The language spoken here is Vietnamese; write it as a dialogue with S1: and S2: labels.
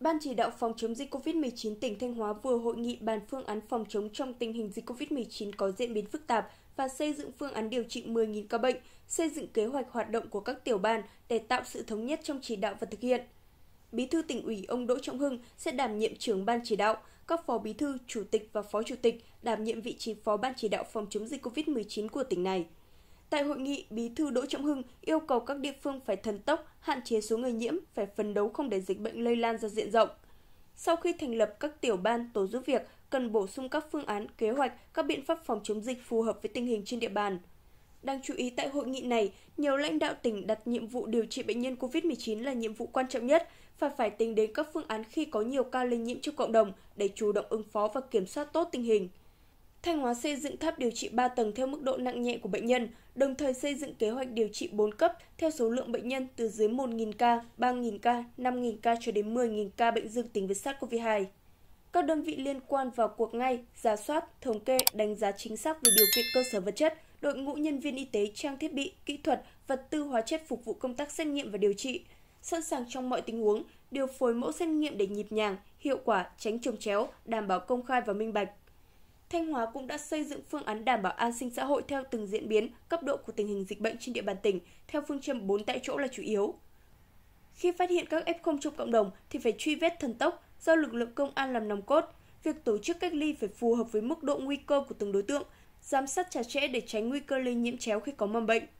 S1: Ban chỉ đạo phòng chống dịch COVID-19 tỉnh Thanh Hóa vừa hội nghị bàn phương án phòng chống trong tình hình dịch COVID-19 có diễn biến phức tạp và xây dựng phương án điều trị 10.000 ca bệnh, xây dựng kế hoạch hoạt động của các tiểu ban để tạo sự thống nhất trong chỉ đạo và thực hiện. Bí thư tỉnh ủy ông Đỗ Trọng Hưng sẽ đảm nhiệm trưởng ban chỉ đạo, các phó bí thư, chủ tịch và phó chủ tịch đảm nhiệm vị trí phó ban chỉ đạo phòng chống dịch COVID-19 của tỉnh này. Tại hội nghị, Bí thư Đỗ Trọng Hưng yêu cầu các địa phương phải thần tốc, hạn chế số người nhiễm, phải phấn đấu không để dịch bệnh lây lan ra diện rộng. Sau khi thành lập các tiểu ban tổ giúp việc, cần bổ sung các phương án, kế hoạch, các biện pháp phòng chống dịch phù hợp với tình hình trên địa bàn. Đang chú ý tại hội nghị này, nhiều lãnh đạo tỉnh đặt nhiệm vụ điều trị bệnh nhân COVID-19 là nhiệm vụ quan trọng nhất và phải tính đến các phương án khi có nhiều ca lây nhiễm trong cộng đồng để chủ động ứng phó và kiểm soát tốt tình hình. Thanh Hóa xây dựng tháp điều trị 3 tầng theo mức độ nặng nhẹ của bệnh nhân, đồng thời xây dựng kế hoạch điều trị 4 cấp theo số lượng bệnh nhân từ dưới 1.000 ca, 3.000 ca, 5.000 ca cho đến 10.000 ca bệnh dương tính với SARS-CoV-2. Các đơn vị liên quan vào cuộc ngay, giả soát, thống kê, đánh giá chính xác về điều kiện cơ sở vật chất, đội ngũ nhân viên y tế, trang thiết bị, kỹ thuật, vật tư hóa chất phục vụ công tác xét nghiệm và điều trị, sẵn sàng trong mọi tình huống, điều phối mẫu xét nghiệm để nhịp nhàng, hiệu quả, tránh trồng chéo, đảm bảo công khai và minh bạch. Thanh Hóa cũng đã xây dựng phương án đảm bảo an sinh xã hội theo từng diễn biến, cấp độ của tình hình dịch bệnh trên địa bàn tỉnh, theo phương châm 4 tại chỗ là chủ yếu. Khi phát hiện các F0 trong cộng đồng thì phải truy vết thần tốc, do lực lượng công an làm nòng cốt. Việc tổ chức cách ly phải phù hợp với mức độ nguy cơ của từng đối tượng, giám sát chặt chẽ để tránh nguy cơ lây nhiễm chéo khi có mầm bệnh.